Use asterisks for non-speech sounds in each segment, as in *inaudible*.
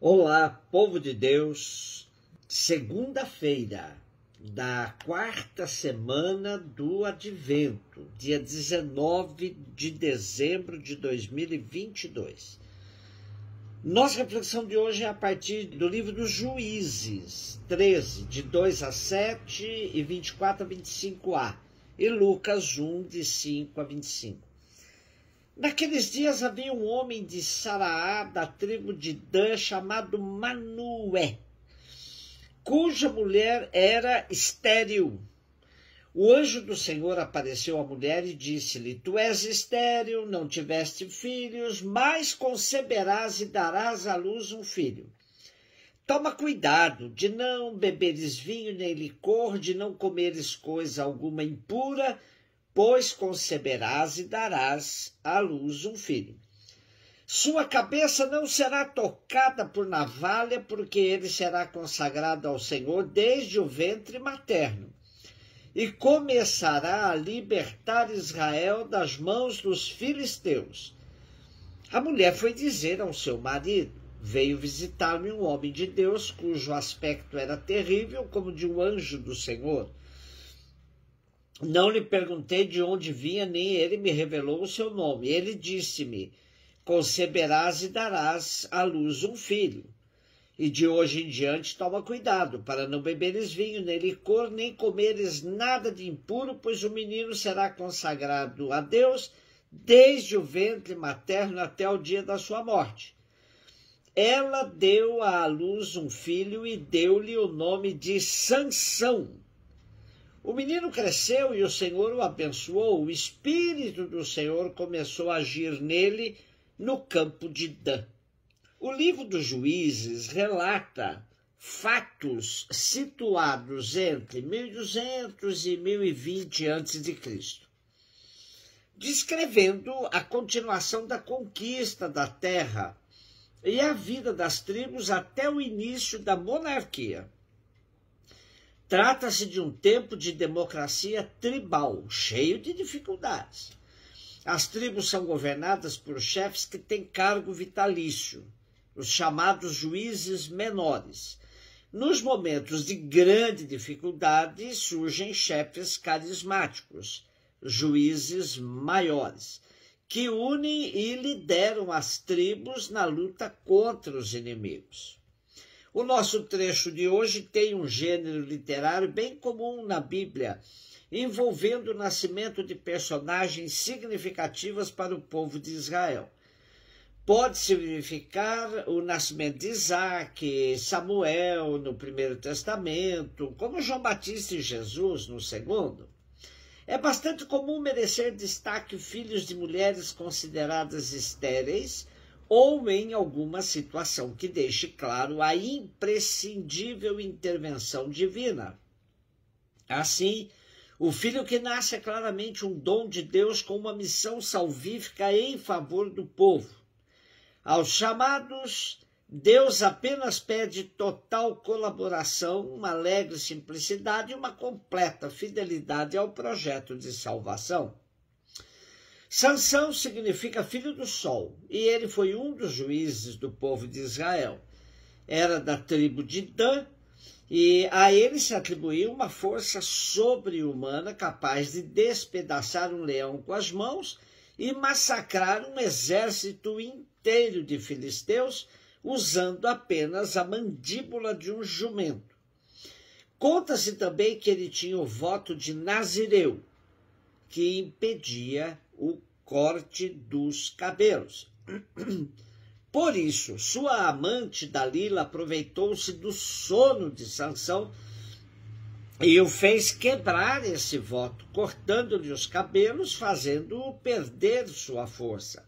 Olá, povo de Deus. Segunda-feira da quarta semana do Advento, dia 19 de dezembro de 2022. Nossa reflexão de hoje é a partir do livro dos Juízes, 13, de 2 a 7 e 24 a 25a, e Lucas 1, de 5 a 25. Naqueles dias havia um homem de Saraá, da tribo de Dan, chamado Manué, cuja mulher era estéril. O anjo do Senhor apareceu à mulher e disse-lhe: Tu és estéril, não tiveste filhos, mas conceberás e darás à luz um filho. Toma cuidado de não beberes vinho nem licor, de não comeres coisa alguma impura, pois conceberás e darás à luz um filho. Sua cabeça não será tocada por navalha, porque ele será consagrado ao Senhor desde o ventre materno. E começará a libertar Israel das mãos dos filisteus. A mulher foi dizer ao seu marido: Veio visitar-me um homem de Deus, cujo aspecto era terrível, como de um anjo do Senhor. Não lhe perguntei de onde vinha, nem ele me revelou o seu nome. Ele disse-me: Conceberás e darás à luz um filho. E de hoje em diante toma cuidado, para não beberes vinho, nem licor, nem comeres nada de impuro, pois o menino será consagrado a Deus desde o ventre materno até o dia da sua morte. Ela deu à luz um filho e deu-lhe o nome de Sansão o menino cresceu e o Senhor o abençoou. O Espírito do Senhor começou a agir nele no campo de Dan. O livro dos juízes relata fatos situados entre 1200 e 1020 a.C., descrevendo a continuação da conquista da terra e a vida das tribos até o início da monarquia. Trata-se de um tempo de democracia tribal, cheio de dificuldades. As tribos são governadas por chefes que têm cargo vitalício, os chamados juízes menores. Nos momentos de grande dificuldade, surgem chefes carismáticos, juízes maiores, que unem e lideram as tribos na luta contra os inimigos. O nosso trecho de hoje tem um gênero literário bem comum na Bíblia, envolvendo o nascimento de personagens significativas para o povo de Israel. Pode significar o nascimento de Isaac, Samuel no Primeiro Testamento, como João Batista e Jesus no Segundo. É bastante comum merecer destaque filhos de mulheres consideradas estéreis ou em alguma situação que deixe claro a imprescindível intervenção divina. Assim, o filho que nasce é claramente um dom de Deus com uma missão salvífica em favor do povo. Aos chamados, Deus apenas pede total colaboração, uma alegre simplicidade e uma completa fidelidade ao projeto de salvação. Sansão significa filho do sol, e ele foi um dos juízes do povo de Israel. Era da tribo de Dan, e a ele se atribuiu uma força sobre-humana capaz de despedaçar um leão com as mãos e massacrar um exército inteiro de filisteus usando apenas a mandíbula de um jumento. Conta-se também que ele tinha o voto de Nazireu, que impedia o corte dos cabelos. *clears throat* Por isso, sua amante Dalila aproveitou-se do sono de Sansão e o fez quebrar esse voto, cortando-lhe os cabelos, fazendo-o perder sua força.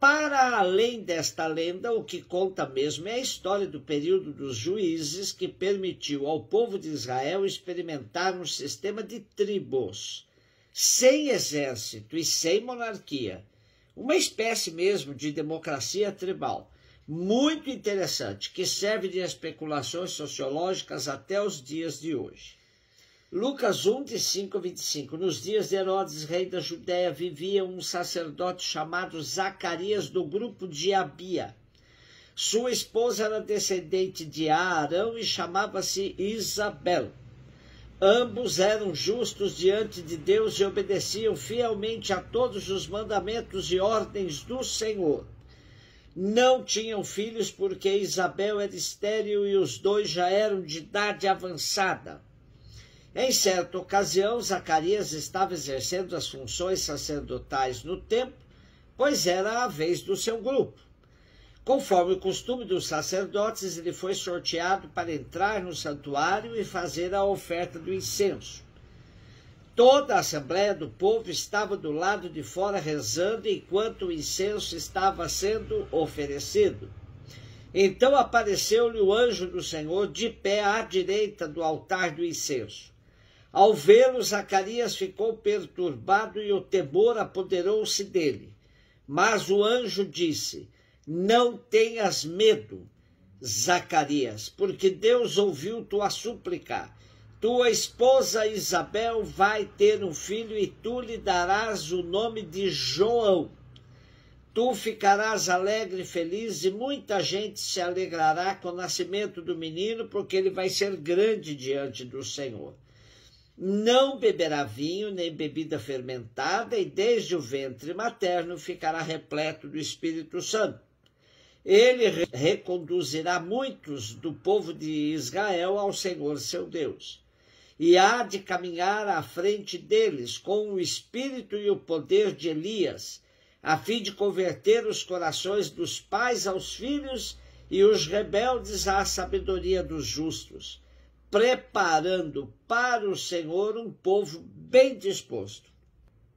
Para além desta lenda, o que conta mesmo é a história do período dos juízes que permitiu ao povo de Israel experimentar um sistema de tribos sem exército e sem monarquia. Uma espécie mesmo de democracia tribal, muito interessante, que serve de especulações sociológicas até os dias de hoje. Lucas 1, de 5 a 25. Nos dias de Herodes, rei da Judéia, vivia um sacerdote chamado Zacarias, do grupo de Abia. Sua esposa era descendente de Arão e chamava-se Isabel. Ambos eram justos diante de Deus e obedeciam fielmente a todos os mandamentos e ordens do Senhor. Não tinham filhos porque Isabel era estéril e os dois já eram de idade avançada. Em certa ocasião, Zacarias estava exercendo as funções sacerdotais no templo, pois era a vez do seu grupo. Conforme o costume dos sacerdotes, ele foi sorteado para entrar no santuário e fazer a oferta do incenso. Toda a assembleia do povo estava do lado de fora rezando enquanto o incenso estava sendo oferecido. Então apareceu-lhe o anjo do Senhor de pé à direita do altar do incenso. Ao vê-lo, Zacarias ficou perturbado e o temor apoderou-se dele. Mas o anjo disse: não tenhas medo, Zacarias, porque Deus ouviu tua súplica. Tua esposa Isabel vai ter um filho e tu lhe darás o nome de João. Tu ficarás alegre e feliz, e muita gente se alegrará com o nascimento do menino, porque ele vai ser grande diante do Senhor. Não beberá vinho nem bebida fermentada, e desde o ventre materno ficará repleto do Espírito Santo ele reconduzirá muitos do povo de Israel ao Senhor seu Deus, e há de caminhar à frente deles com o espírito e o poder de Elias, a fim de converter os corações dos pais aos filhos e os rebeldes à sabedoria dos justos, preparando para o Senhor um povo bem disposto.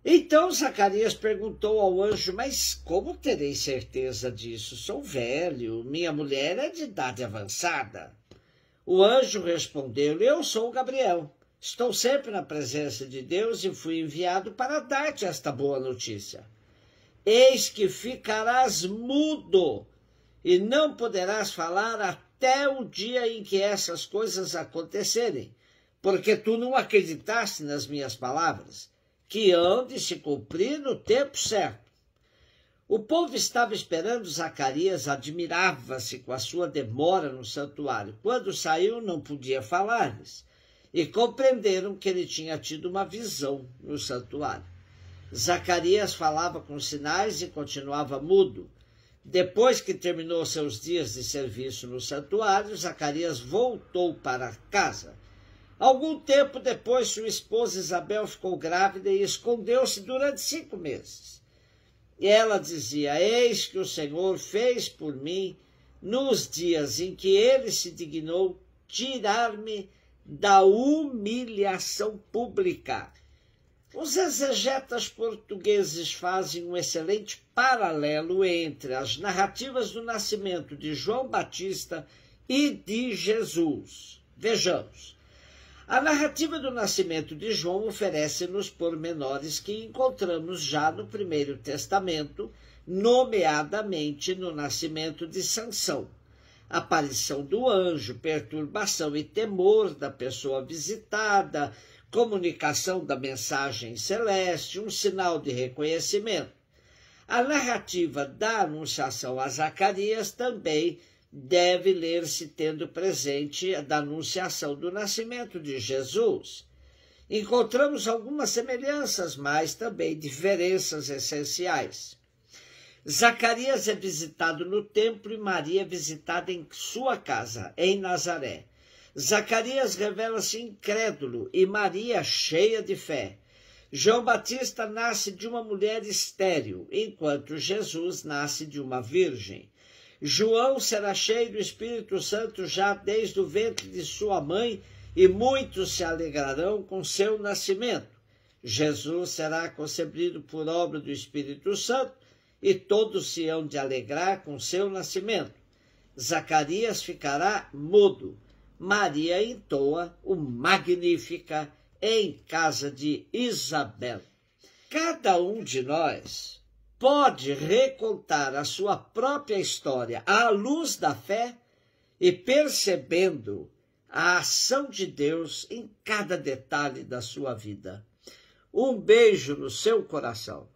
Então Zacarias perguntou ao anjo: Mas como terei certeza disso? Sou velho, minha mulher é de idade avançada. O anjo respondeu: Eu sou Gabriel. Estou sempre na presença de Deus e fui enviado para dar-te esta boa notícia. Eis que ficarás mudo e não poderás falar até o dia em que essas coisas acontecerem, porque tu não acreditaste nas minhas palavras que hão de se cumprir no tempo certo. O povo estava esperando Zacarias, admirava-se com a sua demora no santuário. Quando saiu, não podia falar-lhes, e compreenderam que ele tinha tido uma visão no santuário. Zacarias falava com sinais e continuava mudo. Depois que terminou seus dias de serviço no santuário, Zacarias voltou para casa Algum tempo depois, sua esposa Isabel ficou grávida e escondeu-se durante cinco meses. E Ela dizia: Eis que o Senhor fez por mim nos dias em que ele se dignou tirar-me da humilhação pública. Os exegetas portugueses fazem um excelente paralelo entre as narrativas do nascimento de João Batista e de Jesus. Vejamos. A narrativa do nascimento de João oferece-nos pormenores que encontramos já no Primeiro Testamento, nomeadamente no nascimento de Sansão. Aparição do anjo, perturbação e temor da pessoa visitada, comunicação da mensagem celeste, um sinal de reconhecimento. A narrativa da anunciação a Zacarias também deve ler-se tendo presente a da anunciação do nascimento de Jesus. Encontramos algumas semelhanças, mas também diferenças essenciais. Zacarias é visitado no templo e Maria é visitada em sua casa, em Nazaré. Zacarias revela-se incrédulo e Maria cheia de fé. João Batista nasce de uma mulher estéril, enquanto Jesus nasce de uma virgem. João será cheio do Espírito Santo já desde o ventre de sua mãe, e muitos se alegrarão com seu nascimento. Jesus será concebido por obra do Espírito Santo, e todos se hão de alegrar com seu nascimento. Zacarias ficará mudo. Maria entoa o Magnífica em casa de Isabel. Cada um de nós pode recontar a sua própria história à luz da fé e percebendo a ação de Deus em cada detalhe da sua vida. Um beijo no seu coração.